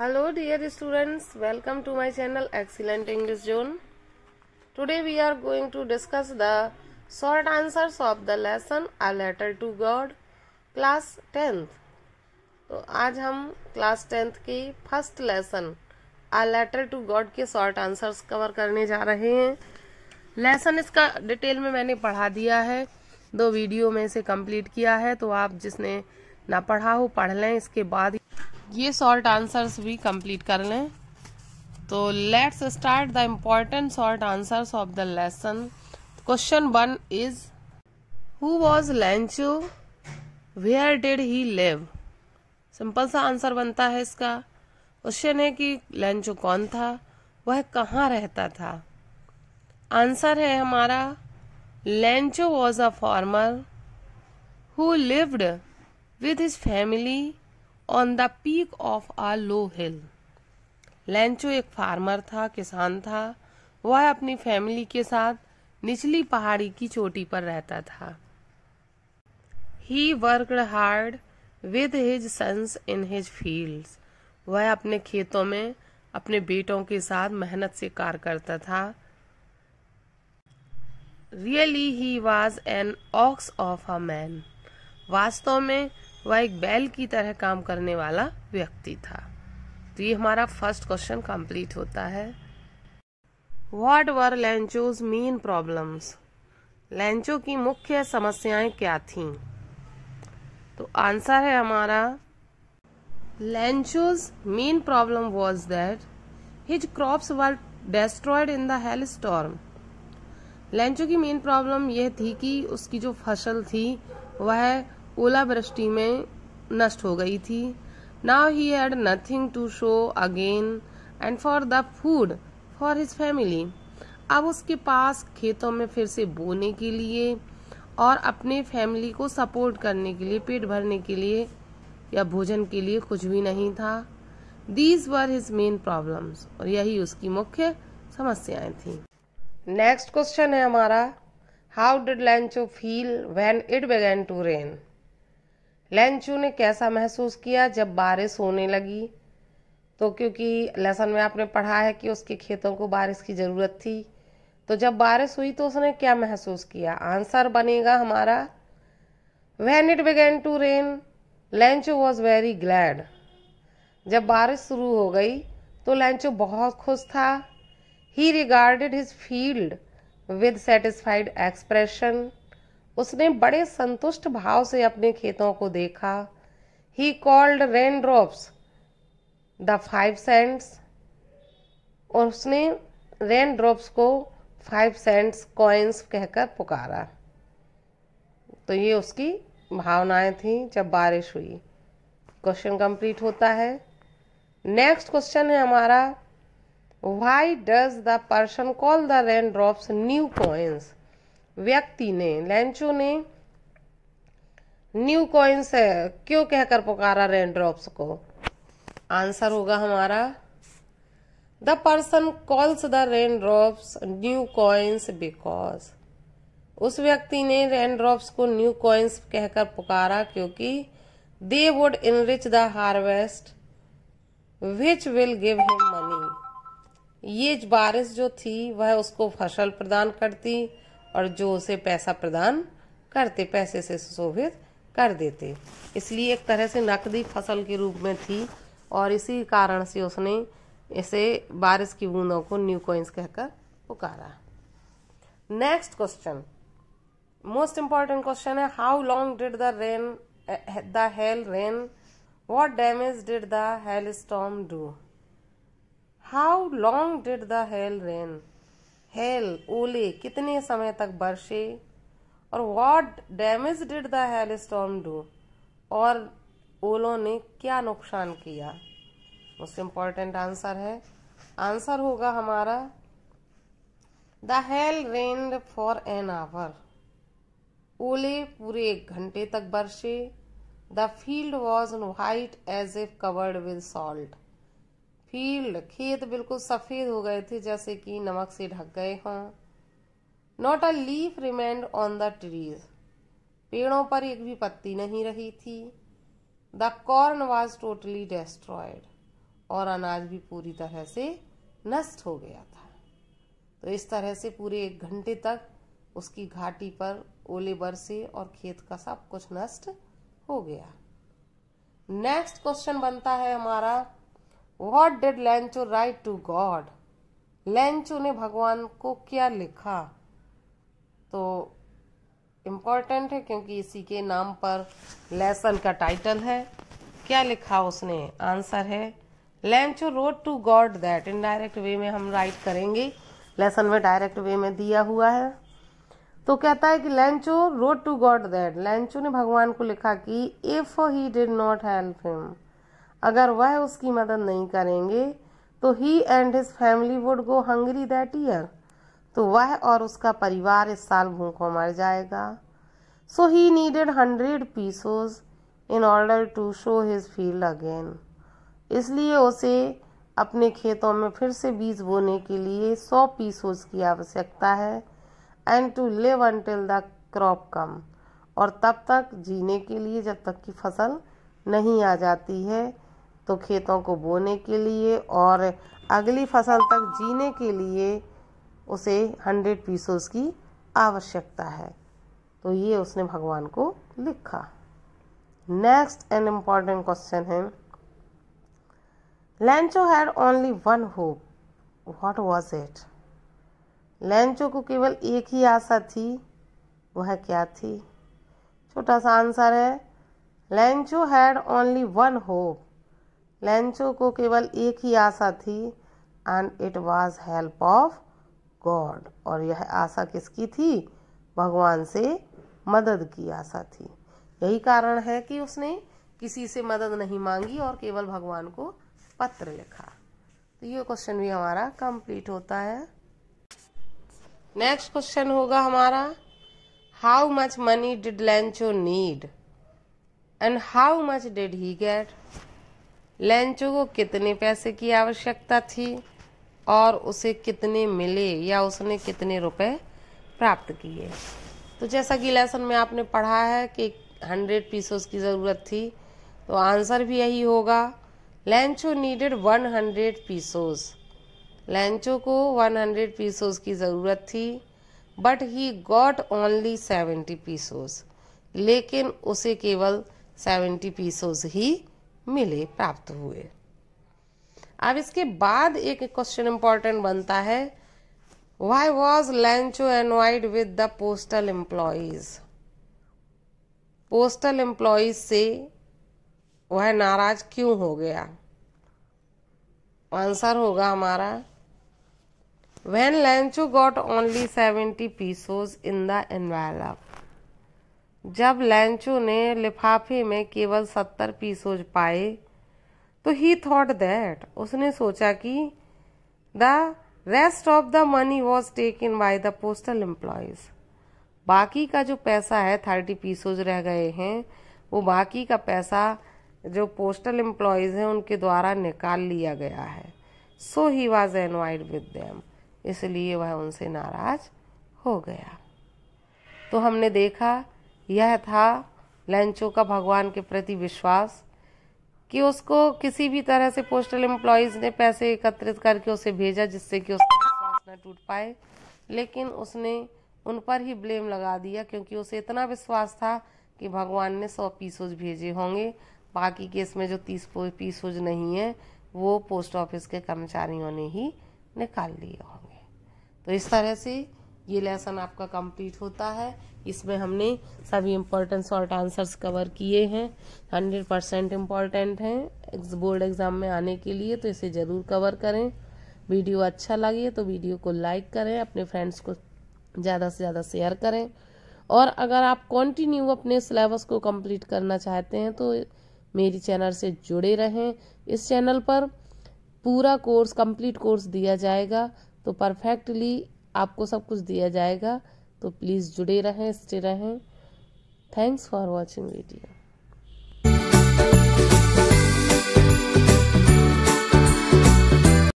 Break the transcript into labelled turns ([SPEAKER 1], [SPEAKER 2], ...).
[SPEAKER 1] hello dear students welcome to my channel excellent english zone today we are going to discuss the short answers of the lesson a letter to god class 10th तो आज हम class tenth के first lesson a letter to God के short answers cover करने जा रहे हैं lesson इसका डिटेल में मैंने पढ़ा दिया है दो वीडियो में इसे कंप्लीट किया है तो आप जिसने ना पढ़ा हो पढ़ लें इसके बाद ये शॉर्ट आंसर्स भी कंप्लीट कर लें तो let's start the important short answers of the lesson question one is who was Lencho where did he live simple सा आंसर बनता है इसका क्वेश्चन है कि लेंचो कौन था वह कहाँ रहता था आंसर है हमारा Lencho was a farmer who lived with his family on the peak of a low hill Lencho एक फार्मर था किसान था वह अपनी फैमिली के साथ निचली पहाड़ी की चोटी पर रहता था he work hard with his sons in his field वह अपने खेतों में अपने बेटों के साथ मेहनत से कार्य करता था really he was an ox of a man वास्तव में वह एक बैल की तरह काम करने वाला व्यक्ति था तो ये हमारा फर्स्ट क्वेश्चन कंप्लीट होता है what were Lencho's main problems Lencho की मुख्य समस्याएं क्या थीं तो आंसर है हमारा Lencho's main problem was that his crops were destroyed in the hail storm Lencho की मेन प्रॉब्लम यह थी कि उसकी जो फसल थी वह ओलावृष्टि में नष्ट हो गई थी now he had nothing to show again and for the food for his family अब उसके पास खेतों में फिर से बोने के लिए और अपने फैमिली को सपोर्ट करने के लिए पेट भरने के लिए या भोजन के लिए कुछ भी नहीं था these were his main problems और यही उसकी मुख्य समस्याएं थी नेक्स्ट क्वेश्चन है हमारा how did Lencho feel when it began to rain Lencho ने कैसा महसूस किया जब बारिश होने लगी तो क्योंकि लेसन में आपने पढ़ा है कि उसके खेतों को बारिश की ज़रूरत थी तो जब बारिश हुई तो उसने क्या महसूस किया आंसर बनेगा हमारा when it began to rain Lencho was very glad जब बारिश शुरू हो गई तो लेंचू बहुत खुश था he regarded his field with satisfied expression उसने बड़े संतुष्ट भाव से अपने खेतों को देखा he called rain drops the five cents और उसने रेन ड्रॉप्स को फाइव सेंट्स कॉइन्स कहकर पुकारा तो ये उसकी भावनाएं थी जब बारिश हुई क्वेश्चन कंप्लीट होता है नेक्स्ट क्वेश्चन है हमारा why does the person call the rain drops new coins व्यक्ति ने लेंचो ने न्यू कॉइन है क्यों कहकर पुकारा रेनड्रॉप्स को आंसर होगा हमारा the person calls the raindrops new coins because उस व्यक्ति ने रेनड्रॉप्स को न्यू कॉइन्स कहकर पुकारा क्योंकि they would enrich the harvest which will give him money ये बारिश जो थी वह उसको फसल प्रदान करती और जो उसे पैसा प्रदान करते पैसे से सुशोभित कर देते इसलिए एक तरह से नकदी फसल के रूप में थी और इसी कारण से उसने इसे बारिश की बूंदों को न्यू कॉइन्स कहकर पुकारा next question most important question है how long did the rain the hail rain what damage did the hail storm do how long did the hail rain hail ओले कितने समय तक बरसे और what damage did the hail storm do और ओलों ने क्या नुकसान किया मोस्ट इम्पॉर्टेंट आंसर है आंसर होगा हमारा the hail rain for an hour ओले पूरे एक घंटे तक बरसे the field was white as if covered with salt field खेत तो बिल्कुल सफेद हो गए थे जैसे कि नमक से ढक गए हों not a leaf remained on the trees पेड़ों पर एक भी पत्ती नहीं रही थी the corn was totally destroyed और अनाज भी पूरी तरह से नष्ट हो गया था तो इस तरह से पूरे एक घंटे तक उसकी घाटी पर ओले बरसे और खेत का सब कुछ नष्ट हो गया नेक्स्ट क्वेश्चन बनता है हमारा what did Lencho write to God Lencho ने भगवान को क्या लिखा तो इम्पॉर्टेंट है क्योंकि इसी के नाम पर लेसन का टाइटल है क्या लिखा उसने आंसर है Lencho wrote to God that in direct way में हम राइट करेंगे लेसन में डायरेक्ट वे में दिया हुआ है तो कहता है कि Lencho wrote to God that Lencho ने भगवान को लिखा कि if he did not help him अगर वह उसकी मदद नहीं करेंगे तो he and his family would go hungry that year तो वह और उसका परिवार इस साल भूखों मर जाएगा so he needed hundred pesos in order to show his field again इसलिए उसे अपने खेतों में फिर से बीज बोने के लिए सौ पीसोज की आवश्यकता है and to live until the crop come और तब तक जीने के लिए जब तक कि फसल नहीं आ जाती है तो खेतों को बोने के लिए और अगली फसल तक जीने के लिए उसे हंड्रेड पीसोस की आवश्यकता है तो ये उसने भगवान को लिखा नेक्स्ट एन इम्पॉर्टेंट क्वेश्चन है Lencho had only one hope what was it Lencho को केवल एक ही आशा थी वह क्या थी छोटा सा आंसर है Lencho had only one hope Lencho को केवल एक ही आशा थी and it was help of God और यह आशा किसकी थी भगवान से मदद की आशा थी यही कारण है कि उसने किसी से मदद नहीं मांगी और केवल भगवान को पत्र लिखा तो ये क्वेश्चन भी हमारा कंप्लीट होता है नेक्स्ट क्वेश्चन होगा हमारा how much money did Lencho need and how much did he get Lencho को कितने पैसे की आवश्यकता थी और उसे कितने मिले या उसने कितने रुपए प्राप्त किए तो जैसा कि लेसन में आपने पढ़ा है कि हंड्रेड पीसोस की ज़रूरत थी तो आंसर भी यही होगा Lencho needed one hundred pesos Lencho को वन हंड्रेड पीसोस की ज़रूरत थी but he got only seventy pesos लेकिन उसे केवल सेवेंटी पीसोस ही मिले प्राप्त हुए अब इसके बाद एक क्वेश्चन इंपॉर्टेंट बनता है why was Lencho annoyed with the postal employees postal employees से वह नाराज क्यों हो गया आंसर होगा हमारा when Lencho got only seventy pesos in the envelope जब लैंचो ने लिफाफे में केवल सत्तर पीसोज पाए तो ही थॉट दैट उसने सोचा कि the rest of the money was taken by the postal employees बाकी का जो पैसा है थर्टी पीसोज रह गए हैं वो बाकी का पैसा जो पोस्टल एम्प्लॉयज हैं उनके द्वारा निकाल लिया गया है so he was annoyed with them इसलिए वह उनसे नाराज हो गया तो हमने देखा यह था लंचो का भगवान के प्रति विश्वास कि उसको किसी भी तरह से पोस्टल एम्प्लॉयज़ ने पैसे एकत्रित करके उसे भेजा जिससे कि उसका विश्वास न टूट पाए लेकिन उसने उन पर ही ब्लेम लगा दिया क्योंकि उसे इतना विश्वास था कि भगवान ने सौ पीसोज भेजे होंगे बाकी केस में जो तीस पीसोज नहीं है वो पोस्ट ऑफिस के कर्मचारियों ने ही निकाल लिए होंगे तो इस तरह से ये लेसन आपका कंप्लीट होता है इसमें हमने सभी इम्पोर्टेंट शॉर्ट आंसर्स कवर किए हैं हंड्रेड परसेंट इम्पॉर्टेंट हैं बोर्ड एग्जाम में आने के लिए तो इसे ज़रूर कवर करें वीडियो अच्छा लगे तो वीडियो को लाइक करें अपने फ्रेंड्स को ज़्यादा से ज़्यादा शेयर करें और अगर आप कंटिन्यू अपने सिलेबस को कम्प्लीट करना चाहते हैं तो मेरी चैनल से जुड़े रहें इस चैनल पर पूरा कोर्स कंप्लीट कोर्स दिया जाएगा तो परफेक्टली आपको सब कुछ दिया जाएगा तो प्लीज़ जुड़े रहें स्टे रहें थैंक्स फॉर वॉचिंग वीडियो